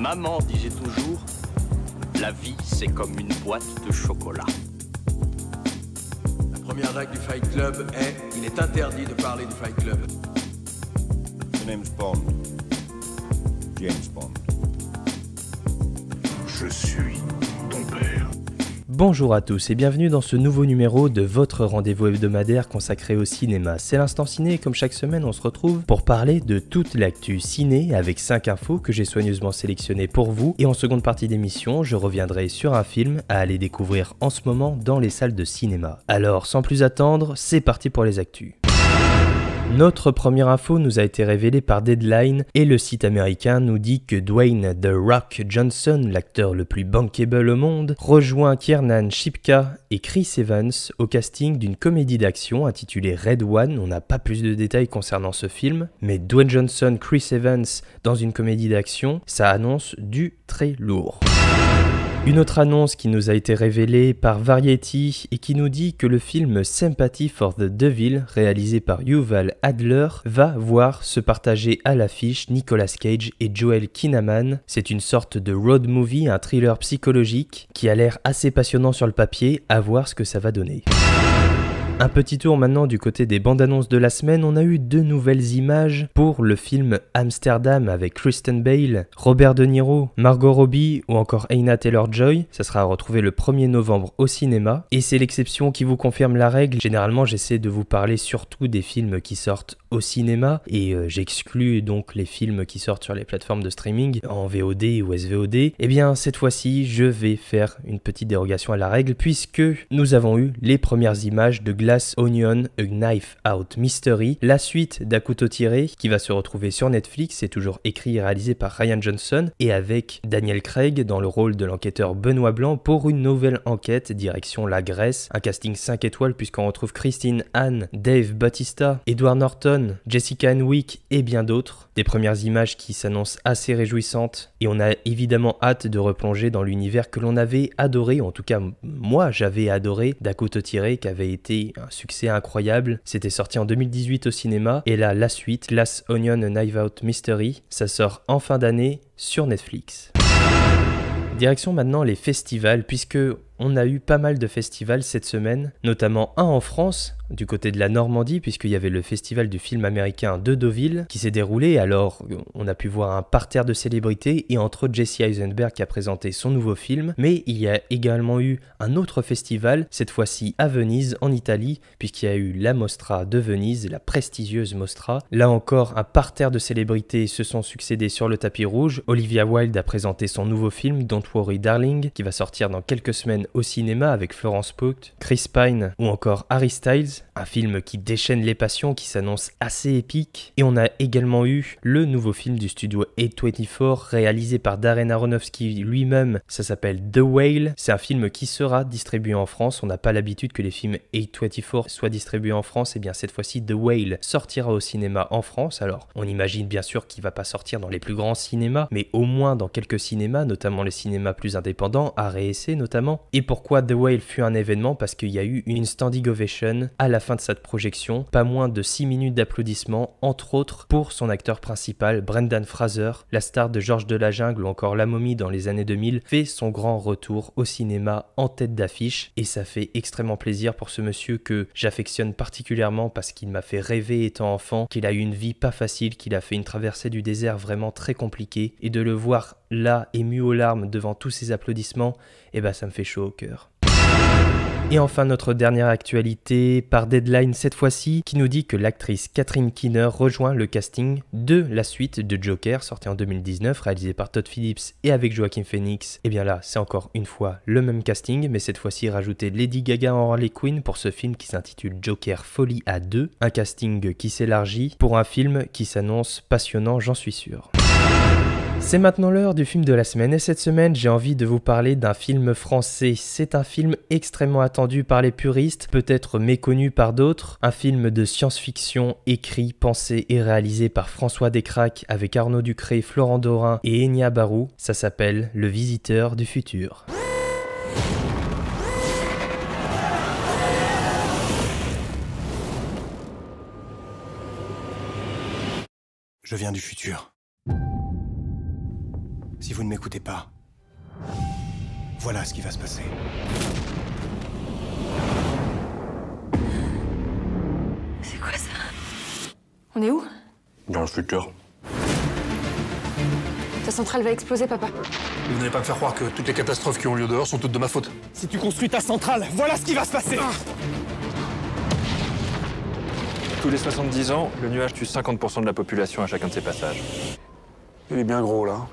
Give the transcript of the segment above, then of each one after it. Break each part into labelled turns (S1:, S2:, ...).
S1: Maman disait toujours, la vie c'est comme une boîte de chocolat. La première règle du Fight Club est, il est interdit de parler du Fight Club. Je suis ton père. Bonjour à tous et bienvenue dans ce nouveau numéro de votre rendez-vous hebdomadaire consacré au cinéma. C'est l'instant ciné et comme chaque semaine on se retrouve pour parler de toute l'actu ciné avec 5 infos que j'ai soigneusement sélectionnées pour vous et en seconde partie d'émission je reviendrai sur un film à aller découvrir en ce moment dans les salles de cinéma. Alors sans plus attendre c'est parti pour les actus. Notre première info nous a été révélée par Deadline et le site américain nous dit que Dwayne The Rock Johnson, l'acteur le plus bankable au monde, rejoint Kiernan Shipka et Chris Evans au casting d'une comédie d'action intitulée Red One. On n'a pas plus de détails concernant ce film, mais Dwayne Johnson, Chris Evans dans une comédie d'action, ça annonce du très lourd. Une autre annonce qui nous a été révélée par Variety et qui nous dit que le film Sympathy for the Devil, réalisé par Yuval Adler, va voir se partager à l'affiche Nicolas Cage et Joel Kinnaman. C'est une sorte de road movie, un thriller psychologique qui a l'air assez passionnant sur le papier, à voir ce que ça va donner. Un petit tour maintenant du côté des bandes annonces de la semaine, on a eu deux nouvelles images pour le film Amsterdam avec Kristen Bale, Robert De Niro, Margot Robbie ou encore Aina Taylor-Joy. Ça sera à retrouver le 1er novembre au cinéma. Et c'est l'exception qui vous confirme la règle. Généralement, j'essaie de vous parler surtout des films qui sortent au cinéma et euh, j'exclus donc les films qui sortent sur les plateformes de streaming en VOD ou SVOD. Et eh bien, cette fois-ci, je vais faire une petite dérogation à la règle puisque nous avons eu les premières images de Glass Onion, A Knife Out Mystery, la suite d'A couteau tiré qui va se retrouver sur Netflix, c'est toujours écrit et réalisé par Ryan Johnson et avec Daniel Craig dans le rôle de l'enquêteur Benoît Blanc pour une nouvelle enquête direction la Grèce, un casting 5 étoiles puisqu'on retrouve Christine Anne, Dave Bautista, Edward Norton, Jessica Henwick et bien d'autres. Des premières images qui s'annoncent assez réjouissantes et on a évidemment hâte de replonger dans l'univers que l'on avait adoré, en tout cas moi j'avais adoré Couteau Tiré qui avait été un succès incroyable. C'était sorti en 2018 au cinéma et là la suite, Glass Onion Knife Out Mystery, ça sort en fin d'année sur Netflix. Direction maintenant les festivals puisque on a eu pas mal de festivals cette semaine, notamment un en France, du côté de la Normandie, puisqu'il y avait le festival du film américain de Deauville qui s'est déroulé. Alors, on a pu voir un parterre de célébrités et entre autres Jesse Eisenberg qui a présenté son nouveau film. Mais il y a également eu un autre festival, cette fois-ci à Venise, en Italie, puisqu'il y a eu la Mostra de Venise, la prestigieuse Mostra. Là encore, un parterre de célébrités se sont succédés sur le tapis rouge. Olivia Wilde a présenté son nouveau film Don't Worry Darling, qui va sortir dans quelques semaines au cinéma avec Florence Pugh, Chris Pine ou encore Harry Styles, un film qui déchaîne les passions, qui s'annonce assez épique. Et on a également eu le nouveau film du studio A24 réalisé par Darren Aronofsky lui-même, ça s'appelle The Whale. C'est un film qui sera distribué en France, on n'a pas l'habitude que les films A24 soient distribués en France, et eh bien cette fois-ci The Whale sortira au cinéma en France. Alors on imagine bien sûr qu'il va pas sortir dans les plus grands cinémas, mais au moins dans quelques cinémas, notamment les cinémas plus indépendants, C notamment. Et pourquoi The Whale fut un événement Parce qu'il y a eu une standing ovation à la fin de cette projection, pas moins de 6 minutes d'applaudissements, entre autres pour son acteur principal, Brendan Fraser, la star de Georges de la Jungle ou encore La Momie dans les années 2000, fait son grand retour au cinéma en tête d'affiche. Et ça fait extrêmement plaisir pour ce monsieur que j'affectionne particulièrement parce qu'il m'a fait rêver étant enfant, qu'il a eu une vie pas facile, qu'il a fait une traversée du désert vraiment très compliquée. Et de le voir là, ému aux larmes devant tous ces applaudissements, et eh ben ça me fait chaud au cœur. Et enfin notre dernière actualité par Deadline cette fois-ci qui nous dit que l'actrice Catherine Keener rejoint le casting de la suite de Joker sortie en 2019 réalisé par Todd Phillips et avec Joaquin Phoenix. Et bien là c'est encore une fois le même casting mais cette fois-ci rajouté Lady Gaga en Harley Quinn pour ce film qui s'intitule Joker Folie à 2, un casting qui s'élargit pour un film qui s'annonce passionnant j'en suis sûr. C'est maintenant l'heure du film de la semaine et cette semaine j'ai envie de vous parler d'un film français. C'est un film extrêmement attendu par les puristes, peut-être méconnu par d'autres, un film de science-fiction écrit, pensé et réalisé par François Descraques avec Arnaud Ducré, Florent Dorin et Enya Barou. Ça s'appelle Le Visiteur du Futur. Je viens du futur. Si vous ne m'écoutez pas, voilà ce qui va se passer. C'est quoi ça On est où Dans le futur. Ta centrale va exploser, papa. Vous n'allez pas me faire croire que toutes les catastrophes qui ont lieu dehors sont toutes de ma faute. Si tu construis ta centrale, voilà ce qui va se passer ah. Tous les 70 ans, le nuage tue 50% de la population à chacun de ses passages. Il est bien gros, là.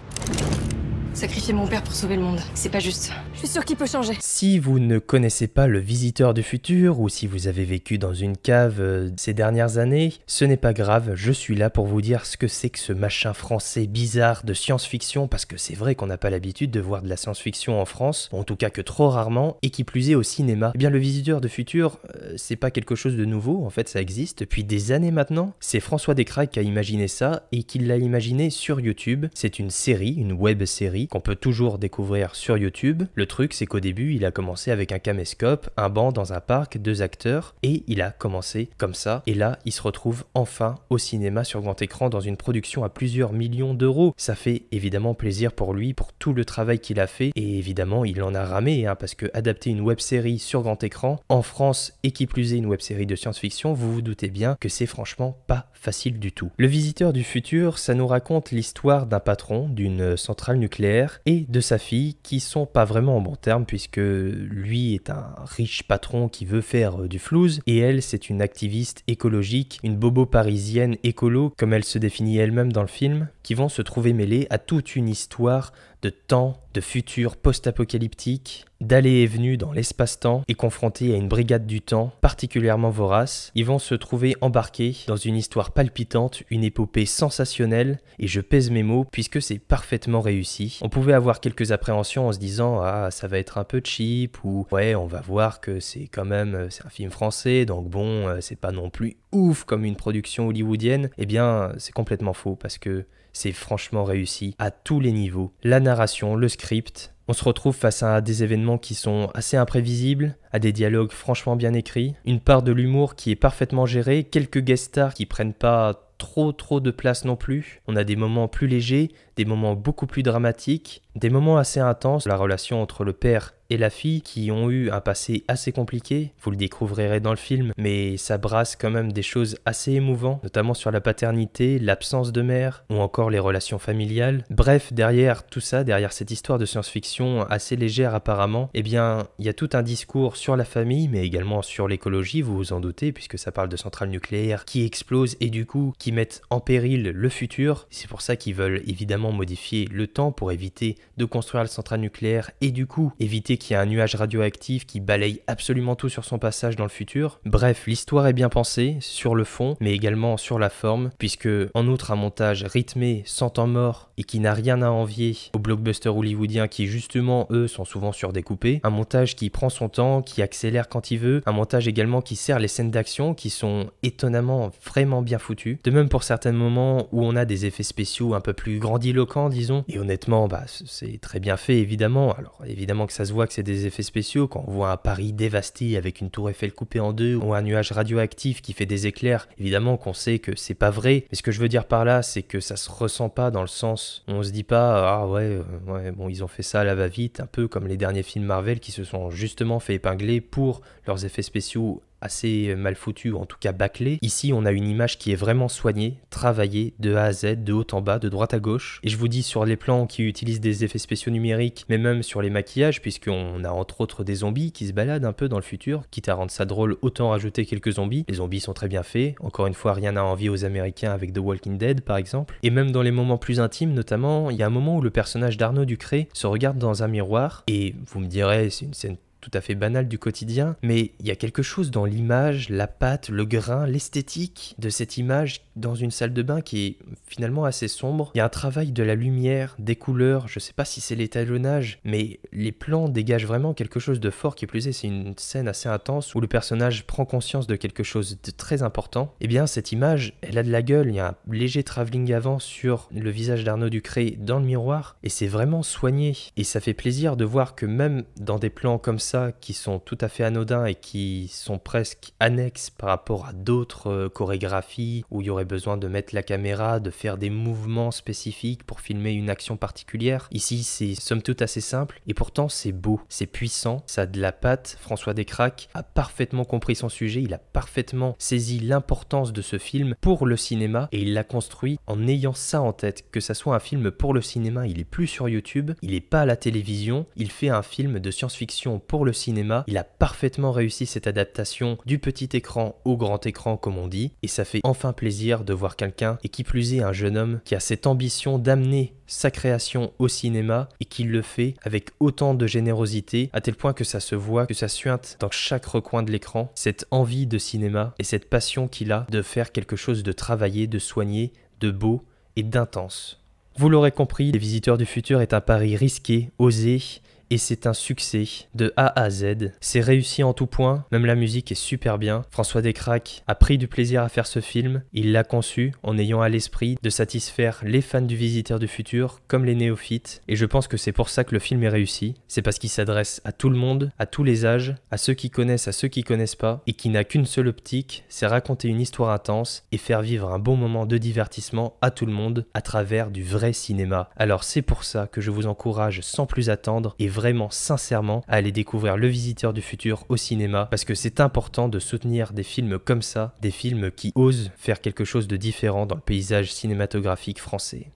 S1: Sacrifier mon père pour sauver le monde, c'est pas juste. Je suis sûr qu'il peut changer. Si vous ne connaissez pas le visiteur du futur ou si vous avez vécu dans une cave euh, ces dernières années, ce n'est pas grave, je suis là pour vous dire ce que c'est que ce machin français bizarre de science-fiction parce que c'est vrai qu'on n'a pas l'habitude de voir de la science-fiction en France, en tout cas que trop rarement et qui plus est au cinéma. Eh bien le visiteur du futur, euh, c'est pas quelque chose de nouveau, en fait ça existe depuis des années maintenant. C'est François Descraques qui a imaginé ça et qui l'a imaginé sur YouTube. C'est une série, une web série qu'on peut toujours découvrir sur YouTube. Le truc, c'est qu'au début, il a commencé avec un caméscope, un banc dans un parc, deux acteurs, et il a commencé comme ça. Et là, il se retrouve enfin au cinéma sur grand écran dans une production à plusieurs millions d'euros. Ça fait évidemment plaisir pour lui, pour tout le travail qu'il a fait, et évidemment, il en a ramé, hein, parce que adapter une web série sur grand écran, en France, et qui plus est une web série de science-fiction, vous vous doutez bien que c'est franchement pas facile du tout. Le visiteur du futur, ça nous raconte l'histoire d'un patron d'une centrale nucléaire et de sa fille qui sont pas vraiment en bons termes puisque lui est un riche patron qui veut faire euh, du flouze et elle c'est une activiste écologique, une bobo parisienne écolo comme elle se définit elle-même dans le film, qui vont se trouver mêlés à toute une histoire de temps, de futur post-apocalyptique, d'aller et venu dans l'espace-temps et confrontés à une brigade du temps particulièrement vorace, ils vont se trouver embarqués dans une histoire palpitante, une épopée sensationnelle, et je pèse mes mots puisque c'est parfaitement réussi. On pouvait avoir quelques appréhensions en se disant ah ça va être un peu cheap ou ouais on va voir que c'est quand même c'est un film français donc bon euh, c'est pas non plus ouf comme une production hollywoodienne. et eh bien c'est complètement faux parce que c'est franchement réussi à tous les niveaux. La narration, le script, on se retrouve face à des événements qui sont assez imprévisibles, à des dialogues franchement bien écrits, une part de l'humour qui est parfaitement gérée, quelques guest stars qui prennent pas trop trop de place non plus. On a des moments plus légers, des moments beaucoup plus dramatiques, des moments assez intenses, la relation entre le père et la fille qui ont eu un passé assez compliqué, vous le découvrirez dans le film, mais ça brasse quand même des choses assez émouvantes, notamment sur la paternité, l'absence de mère ou encore les relations familiales. Bref, derrière tout ça, derrière cette histoire de science-fiction assez légère apparemment, eh bien, il y a tout un discours sur la famille mais également sur l'écologie, vous vous en doutez puisque ça parle de centrales nucléaires qui explosent et du coup qui mettent en péril le futur. C'est pour ça qu'ils veulent évidemment modifier le temps pour éviter de construire le centrale nucléaire et du coup éviter qu'il y ait un nuage radioactif qui balaye absolument tout sur son passage dans le futur. Bref, l'histoire est bien pensée sur le fond mais également sur la forme puisque en outre un montage rythmé sans temps mort et qui n'a rien à envier aux blockbusters hollywoodiens qui justement eux sont souvent surdécoupés, un montage qui prend son temps, qui accélère quand il veut, un montage également qui sert les scènes d'action qui sont étonnamment vraiment bien foutues. De même pour certains moments où on a des effets spéciaux un peu plus grandis disons. Et honnêtement, bah, c'est très bien fait, évidemment. Alors, évidemment que ça se voit que c'est des effets spéciaux, quand on voit un Paris dévasté avec une tour Eiffel coupée en deux, ou un nuage radioactif qui fait des éclairs, évidemment qu'on sait que c'est pas vrai. Mais ce que je veux dire par là, c'est que ça se ressent pas dans le sens, on se dit pas, ah ouais, euh, ouais, bon, ils ont fait ça là va-vite, un peu comme les derniers films Marvel qui se sont justement fait épingler pour leurs effets spéciaux assez mal foutus, ou en tout cas bâclés. Ici, on a une image qui est vraiment soignée, travaillée, de A à Z, de haut en bas, de droite à gauche. Et je vous dis, sur les plans qui utilisent des effets spéciaux numériques, mais même sur les maquillages, puisqu'on a entre autres des zombies qui se baladent un peu dans le futur, quitte à rendre ça drôle, autant rajouter quelques zombies. Les zombies sont très bien faits, encore une fois, rien n'a envie aux Américains avec The Walking Dead, par exemple. Et même dans les moments plus intimes, notamment, il y a un moment où le personnage d'Arnaud Ducré se regarde dans un miroir, et vous me direz, c'est une scène tout à fait banal du quotidien, mais il y a quelque chose dans l'image, la pâte, le grain, l'esthétique de cette image dans une salle de bain qui est finalement assez sombre. Il y a un travail de la lumière, des couleurs, je sais pas si c'est l'étalonnage, mais les plans dégagent vraiment quelque chose de fort qui plus est, c'est une scène assez intense où le personnage prend conscience de quelque chose de très important. Et eh bien cette image, elle a de la gueule, il y a un léger travelling avant sur le visage d'Arnaud Ducré dans le miroir et c'est vraiment soigné et ça fait plaisir de voir que même dans des plans comme ça ça qui sont tout à fait anodins et qui sont presque annexes par rapport à d'autres euh, chorégraphies où il y aurait besoin de mettre la caméra, de faire des mouvements spécifiques pour filmer une action particulière. Ici, c'est somme toute assez simple et pourtant c'est beau, c'est puissant, ça a de la patte. François Descraques a parfaitement compris son sujet, il a parfaitement saisi l'importance de ce film pour le cinéma et il l'a construit en ayant ça en tête, que ça soit un film pour le cinéma, il est plus sur YouTube, il n'est pas à la télévision, il fait un film de science-fiction pour le cinéma, il a parfaitement réussi cette adaptation du petit écran au grand écran comme on dit, et ça fait enfin plaisir de voir quelqu'un, et qui plus est un jeune homme, qui a cette ambition d'amener sa création au cinéma et qui le fait avec autant de générosité, à tel point que ça se voit, que ça suinte dans chaque recoin de l'écran, cette envie de cinéma et cette passion qu'il a de faire quelque chose de travaillé, de soigné, de beau et d'intense. Vous l'aurez compris, Les Visiteurs du Futur est un pari risqué, osé, et c'est un succès de A à Z. C'est réussi en tout point, même la musique est super bien. François Descraques a pris du plaisir à faire ce film, il l'a conçu en ayant à l'esprit de satisfaire les fans du Visiteur du Futur comme les néophytes, et je pense que c'est pour ça que le film est réussi. C'est parce qu'il s'adresse à tout le monde, à tous les âges, à ceux qui connaissent, à ceux qui connaissent pas, et qui n'a qu'une seule optique, c'est raconter une histoire intense et faire vivre un bon moment de divertissement à tout le monde à travers du vrai cinéma. Alors c'est pour ça que je vous encourage sans plus attendre et vraiment sincèrement à aller découvrir Le Visiteur du Futur au cinéma parce que c'est important de soutenir des films comme ça, des films qui osent faire quelque chose de différent dans le paysage cinématographique français.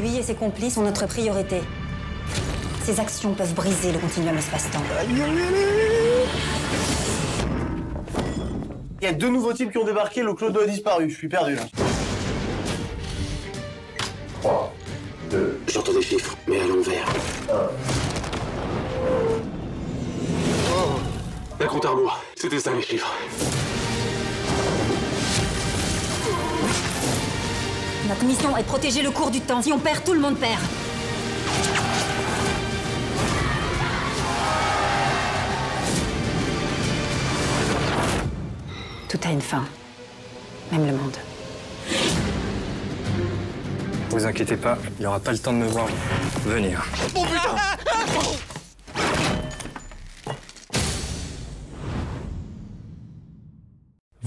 S1: Lui et ses complices sont notre priorité. Ses actions peuvent briser le continuum espace-temps. Il y a deux nouveaux types qui ont débarqué, le clodo a disparu, je suis perdu là. J'entends des chiffres, mais à l'envers. La c'était ça les chiffres. Notre mission est de protéger le cours du temps. Si on perd, tout le monde perd. Tout a une fin. Même le monde. Vous inquiétez pas, il n'y aura pas le temps de me voir venir. Oh, putain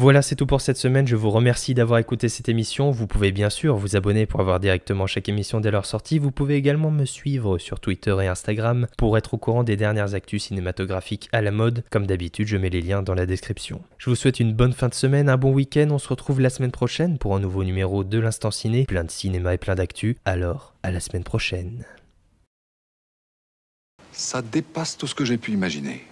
S1: Voilà, c'est tout pour cette semaine. Je vous remercie d'avoir écouté cette émission. Vous pouvez bien sûr vous abonner pour avoir directement chaque émission dès leur sortie. Vous pouvez également me suivre sur Twitter et Instagram pour être au courant des dernières actus cinématographiques à la mode. Comme d'habitude, je mets les liens dans la description. Je vous souhaite une bonne fin de semaine, un bon week-end. On se retrouve la semaine prochaine pour un nouveau numéro de l'Instant Ciné, plein de cinéma et plein d'actu. Alors, à la semaine prochaine. Ça dépasse tout ce que j'ai pu imaginer.